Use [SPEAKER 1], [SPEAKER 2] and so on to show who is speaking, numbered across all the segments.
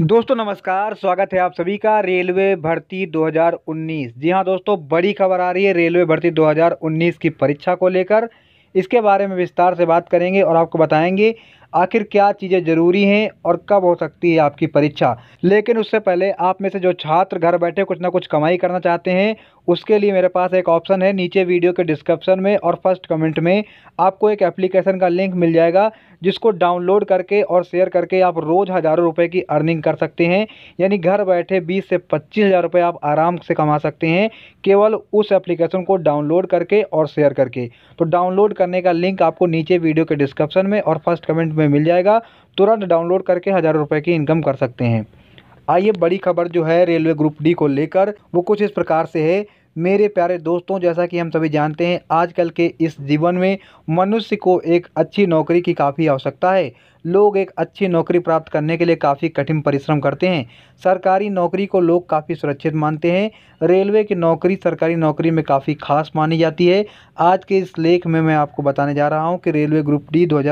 [SPEAKER 1] दोस्तों नमस्कार स्वागत है आप सभी का रेलवे भर्ती 2019 जी हाँ दोस्तों बड़ी खबर आ रही है रेलवे भर्ती 2019 की परीक्षा को लेकर इसके बारे में विस्तार से बात करेंगे और आपको बताएंगे आखिर क्या चीज़ें ज़रूरी हैं और कब हो सकती है आपकी परीक्षा लेकिन उससे पहले आप में से जो छात्र घर बैठे कुछ ना कुछ कमाई करना चाहते हैं उसके लिए मेरे पास एक ऑप्शन है नीचे वीडियो के डिस्क्रिप्शन में और फर्स्ट कमेंट में आपको एक एप्लीकेशन का लिंक मिल जाएगा जिसको डाउनलोड करके और शेयर करके आप रोज़ हज़ारों रुपये की अर्निंग कर सकते हैं यानी घर बैठे बीस से पच्चीस हज़ार रुपये आप आराम से कमा सकते हैं केवल उस एप्लीकेशन को डाउनलोड करके और शेयर करके तो डाउनलोड करने का लिंक आपको नीचे वीडियो के डिस्क्रिप्शन में और फर्स्ट कमेंट में मिल जाएगा तुरंत डाउनलोड करके हज़ारों रुपये की इनकम कर सकते हैं आइए बड़ी खबर जो है रेलवे ग्रुप डी को लेकर वो कुछ इस प्रकार से है मेरे प्यारे दोस्तों जैसा कि हम सभी जानते हैं आजकल के इस जीवन में मनुष्य को एक अच्छी नौकरी की काफ़ी आवश्यकता है लोग एक अच्छी नौकरी प्राप्त करने के लिए काफ़ी कठिन परिश्रम करते हैं सरकारी नौकरी को लोग काफ़ी सुरक्षित मानते हैं रेलवे की नौकरी सरकारी नौकरी में काफ़ी खास मानी जाती है आज के इस लेख में मैं आपको बताने जा रहा हूँ कि रेलवे ग्रुप डी दो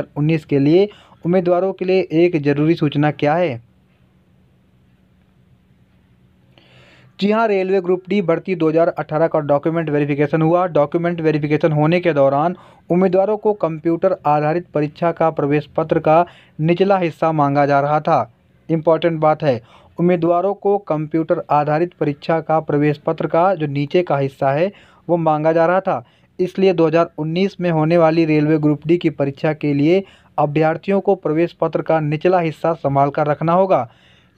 [SPEAKER 1] के लिए उम्मीदवारों के लिए एक ज़रूरी सूचना क्या है जी हाँ रेलवे ग्रुप डी भर्ती 2018 का डॉक्यूमेंट वेरिफिकेशन हुआ डॉक्यूमेंट वेरिफिकेशन होने के दौरान उम्मीदवारों को कंप्यूटर आधारित परीक्षा का प्रवेश पत्र का निचला हिस्सा मांगा जा रहा था इम्पॉर्टेंट बात है उम्मीदवारों को कंप्यूटर आधारित परीक्षा का प्रवेश पत्र का जो नीचे का हिस्सा है वो मांगा जा रहा था इसलिए 2019 में होने वाली रेलवे ग्रुप डी की परीक्षा के लिए अभ्यर्थियों को प्रवेश पत्र का निचला हिस्सा संभाल कर रखना होगा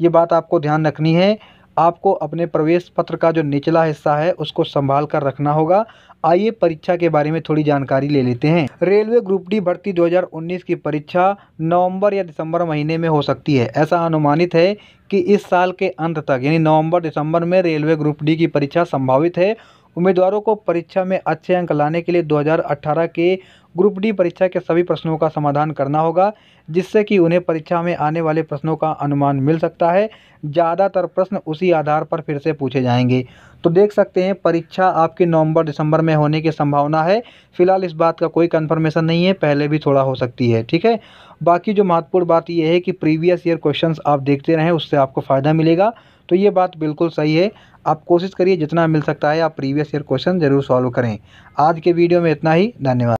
[SPEAKER 1] ये बात आपको ध्यान रखनी है आपको अपने प्रवेश पत्र का जो निचला हिस्सा है उसको संभाल कर रखना होगा आइए परीक्षा के बारे में थोड़ी जानकारी ले लेते हैं रेलवे ग्रुप डी भर्ती 2019 की परीक्षा नवंबर या दिसंबर महीने में हो सकती है ऐसा अनुमानित है कि इस साल के अंत तक यानी नवंबर दिसंबर में रेलवे ग्रुप डी की परीक्षा संभावित है उम्मीदवारों को परीक्षा में अच्छे अंक लाने के लिए 2018 के ग्रुप डी परीक्षा के सभी प्रश्नों का समाधान करना होगा जिससे कि उन्हें परीक्षा में आने वाले प्रश्नों का अनुमान मिल सकता है ज़्यादातर प्रश्न उसी आधार पर फिर से पूछे जाएंगे तो देख सकते हैं परीक्षा आपके नवंबर दिसंबर में होने की संभावना है फिलहाल इस बात का कोई कन्फर्मेशन नहीं है पहले भी थोड़ा हो सकती है ठीक है बाकी जो महत्वपूर्ण बात यह है कि प्रीवियस ईयर क्वेश्चन आप देखते रहें उससे आपको फ़ायदा मिलेगा तो ये बात बिल्कुल सही है आप कोशिश करिए जितना मिल सकता है आप प्रीवियस ईयर क्वेश्चन ज़रूर सॉल्व करें आज के वीडियो में इतना ही धन्यवाद